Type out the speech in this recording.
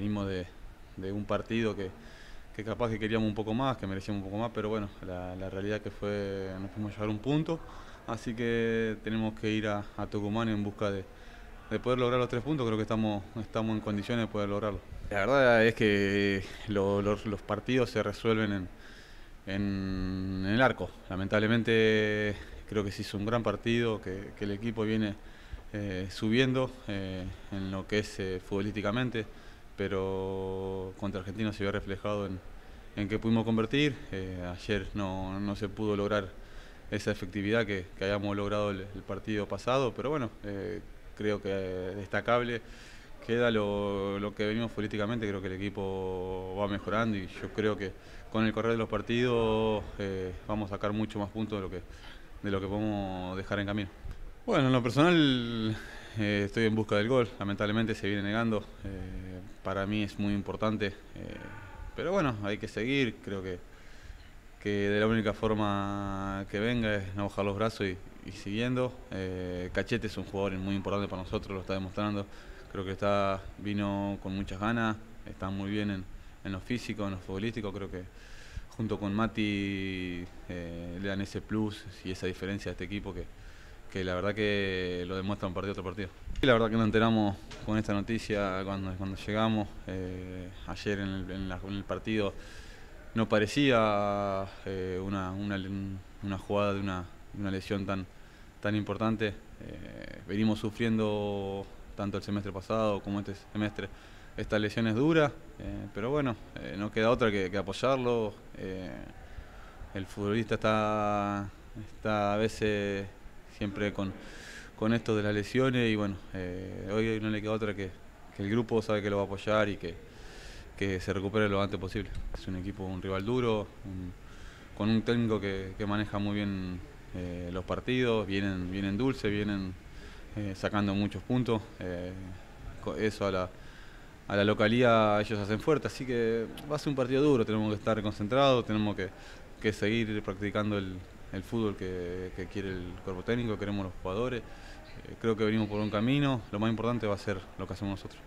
venimos de, un partido que, capaz que queríamos un poco más, que merecíamos un poco más, pero bueno, la, realidad que fue, nos fuimos a llevar un punto, así que tenemos que ir a, Tucumán en busca de, poder lograr los tres puntos, creo que estamos, estamos en condiciones de poder lograrlo. La verdad es que los partidos se resuelven en, el arco. Lamentablemente creo que sí hizo un gran partido, que, el equipo viene eh, subiendo eh, en lo que es eh, futbolísticamente pero contra Argentina se vio reflejado en, en que pudimos convertir. Eh, ayer no, se pudo lograr esa efectividad que, hayamos habíamos logrado el, partido pasado, pero bueno, eh, creo que destacable queda lo, que venimos políticamente, creo que el equipo va mejorando y yo creo que con el correr de los partidos eh, vamos a sacar mucho más puntos de lo que de lo que podemos dejar en camino. Bueno, en lo personal estoy en busca del gol, lamentablemente se viene negando para mí es muy importante. Eh, pero bueno, hay que seguir, creo que, que de la única forma que venga es no bajar los brazos y, siguiendo. Eh, Cachete es un jugador muy importante para nosotros, lo está demostrando. Creo que está, vino con muchas ganas, está muy bien en, en lo físico, en lo futbolístico, creo que junto con Mati eh, le dan ese plus y esa diferencia a este equipo que, que la verdad que lo demuestra un partido otro partido. Y la verdad que nos enteramos con esta noticia cuando, cuando llegamos. Eh, ayer en el, partido no parecía eh, una, jugada de una, lesión tan, tan importante. Eh, venimos sufriendo tanto el semestre pasado como este semestre Esta estas es dura, pero bueno, no queda otra que, apoyarlo. el futbolista está, está a veces siempre con, esto de las lesiones y bueno, eh, hoy no le queda otra que, el grupo sabe que lo va a apoyar y que, se recupere lo antes posible. Es un equipo, un rival duro, con un técnico que, maneja muy bien eh, los partidos, vienen, vienen dulce, vienen eh, sacando muchos puntos. eso a la, a localía ellos hacen fuerte, así que va a ser un partido duro, tenemos que estar concentrados, tenemos que seguir practicando el, el fútbol que, quiere el cuerpo técnico, queremos los jugadores. Eh, creo que venimos por un camino, lo más importante va a ser lo que hacemos nosotros.